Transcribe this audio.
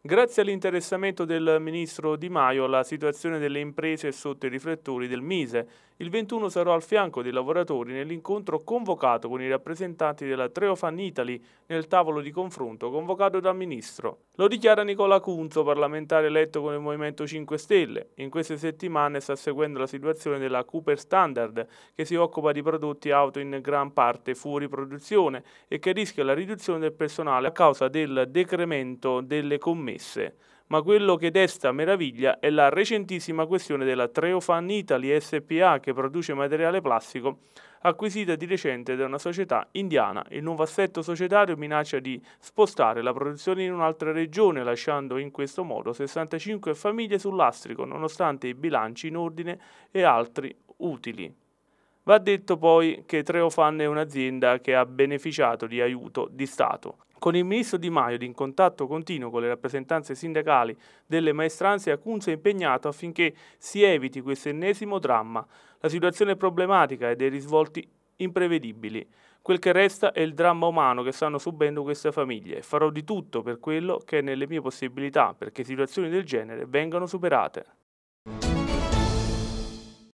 Grazie all'interessamento del ministro Di Maio la situazione delle imprese è sotto i riflettori del Mise. Il 21 sarò al fianco dei lavoratori nell'incontro convocato con i rappresentanti della Treofan Italy nel tavolo di confronto convocato dal ministro. Lo dichiara Nicola Cunzo, parlamentare eletto con il Movimento 5 Stelle. In queste settimane sta seguendo la situazione della Cooper Standard, che si occupa di prodotti auto in gran parte fuori produzione e che rischia la riduzione del personale a causa del decremento delle commesse commesse, ma quello che desta meraviglia è la recentissima questione della Treofan Italy SPA che produce materiale plastico acquisita di recente da una società indiana. Il nuovo assetto societario minaccia di spostare la produzione in un'altra regione lasciando in questo modo 65 famiglie sull'astrico nonostante i bilanci in ordine e altri utili. Va detto poi che Treofan è un'azienda che ha beneficiato di aiuto di Stato con il ministro Di Maio, in contatto continuo con le rappresentanze sindacali delle maestranze, Acunzo è impegnato affinché si eviti questo ennesimo dramma. La situazione è problematica e dei risvolti imprevedibili. Quel che resta è il dramma umano che stanno subendo queste famiglie. Farò di tutto per quello che è nelle mie possibilità perché situazioni del genere vengano superate.